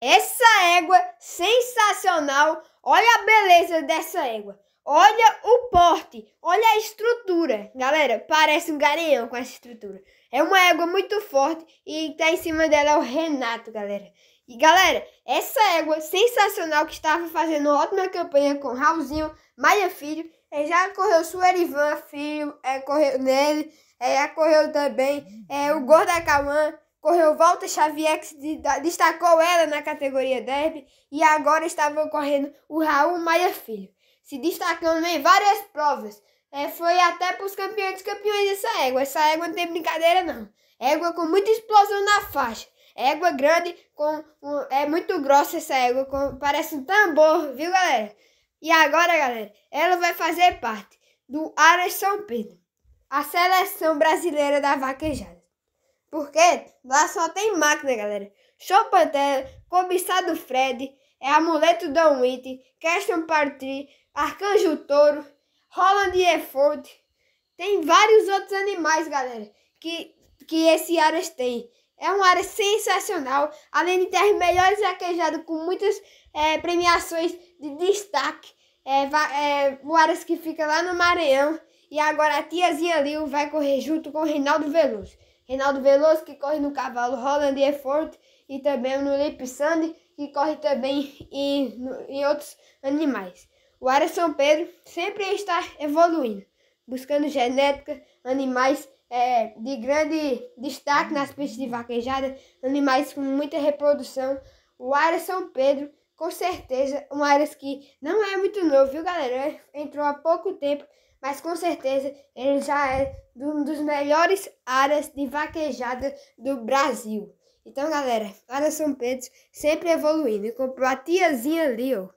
Essa égua sensacional. Olha a beleza dessa égua. Olha o porte, olha a estrutura. Galera, parece um garanhão com essa estrutura. É uma égua muito forte e tá em cima dela é o Renato, galera. E galera, essa égua sensacional que estava fazendo ótima campanha com Raulzinho, Maia Filho, é, já correu Erivan Filho, é, correu nele, é, correu também é, o Gorda Cauã, correu Walter Xavier, que destacou ela na categoria Derby, e agora estava correndo o Raul Maia Filho, se destacando em várias provas. É, foi até para os campeões campeões essa égua. Essa égua não tem brincadeira, não. Égua com muita explosão na faixa. Égua grande, com um, é muito grossa essa égua, com, parece um tambor, viu, galera? E agora, galera, ela vai fazer parte do Aras São Pedro, a seleção brasileira da vaquejada. Porque lá só tem máquina, galera. Show Pantera, Cobiçado Fred, é Amuleto Don Witt, Keston Partri, Arcanjo Touro, e Effort. Tem vários outros animais, galera, que, que esse Ares tem. É um área sensacional, além de ter melhores aquejados com muitas é, premiações de destaque. É, é, o Ares que fica lá no Maranhão. E agora a tiazinha Liu vai correr junto com o Reinaldo Veloso. Reinaldo Veloso, que corre no cavalo Roland Effort, e também no Lip Sand, que corre também em, em outros animais. O Área São Pedro sempre está evoluindo, buscando genética, animais é, de grande destaque nas pistas de vaquejada, animais com muita reprodução. O Área São Pedro, com certeza, um área que não é muito novo, viu galera? Entrou há pouco tempo mas com certeza ele já é um dos melhores áreas de vaquejada do Brasil. Então, galera, para São Pedro, sempre evoluindo. Comprou a tiazinha ali, ó.